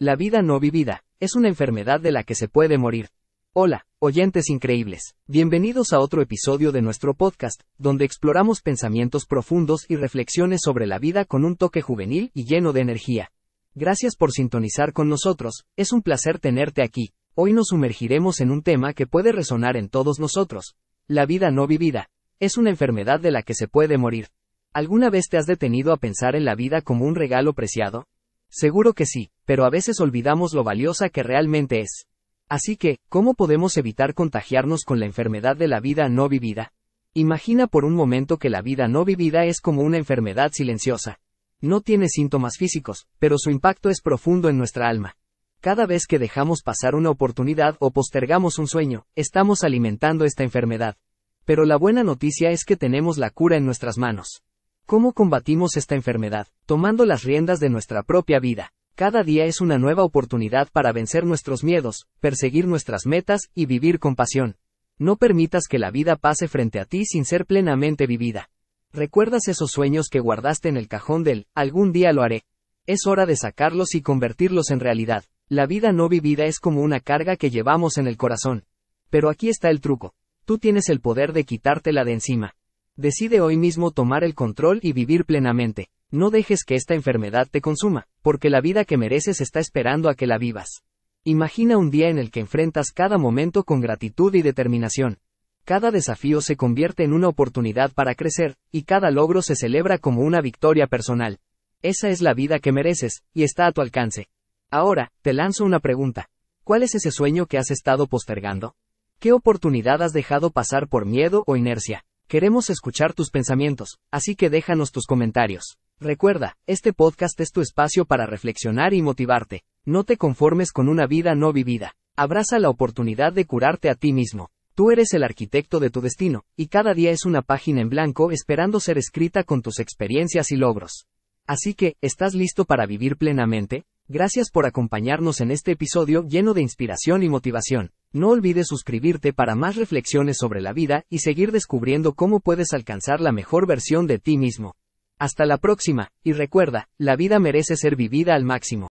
La vida no vivida, es una enfermedad de la que se puede morir. Hola, oyentes increíbles, bienvenidos a otro episodio de nuestro podcast, donde exploramos pensamientos profundos y reflexiones sobre la vida con un toque juvenil y lleno de energía. Gracias por sintonizar con nosotros, es un placer tenerte aquí. Hoy nos sumergiremos en un tema que puede resonar en todos nosotros. La vida no vivida, es una enfermedad de la que se puede morir. ¿Alguna vez te has detenido a pensar en la vida como un regalo preciado? Seguro que sí, pero a veces olvidamos lo valiosa que realmente es. Así que, ¿cómo podemos evitar contagiarnos con la enfermedad de la vida no vivida? Imagina por un momento que la vida no vivida es como una enfermedad silenciosa. No tiene síntomas físicos, pero su impacto es profundo en nuestra alma. Cada vez que dejamos pasar una oportunidad o postergamos un sueño, estamos alimentando esta enfermedad. Pero la buena noticia es que tenemos la cura en nuestras manos. ¿Cómo combatimos esta enfermedad? Tomando las riendas de nuestra propia vida. Cada día es una nueva oportunidad para vencer nuestros miedos, perseguir nuestras metas y vivir con pasión. No permitas que la vida pase frente a ti sin ser plenamente vivida. ¿Recuerdas esos sueños que guardaste en el cajón del algún día lo haré? Es hora de sacarlos y convertirlos en realidad. La vida no vivida es como una carga que llevamos en el corazón. Pero aquí está el truco. Tú tienes el poder de quitártela de encima. Decide hoy mismo tomar el control y vivir plenamente. No dejes que esta enfermedad te consuma, porque la vida que mereces está esperando a que la vivas. Imagina un día en el que enfrentas cada momento con gratitud y determinación. Cada desafío se convierte en una oportunidad para crecer, y cada logro se celebra como una victoria personal. Esa es la vida que mereces, y está a tu alcance. Ahora, te lanzo una pregunta. ¿Cuál es ese sueño que has estado postergando? ¿Qué oportunidad has dejado pasar por miedo o inercia? Queremos escuchar tus pensamientos, así que déjanos tus comentarios. Recuerda, este podcast es tu espacio para reflexionar y motivarte. No te conformes con una vida no vivida. Abraza la oportunidad de curarte a ti mismo. Tú eres el arquitecto de tu destino, y cada día es una página en blanco esperando ser escrita con tus experiencias y logros. Así que, ¿estás listo para vivir plenamente? Gracias por acompañarnos en este episodio lleno de inspiración y motivación. No olvides suscribirte para más reflexiones sobre la vida y seguir descubriendo cómo puedes alcanzar la mejor versión de ti mismo. Hasta la próxima, y recuerda, la vida merece ser vivida al máximo.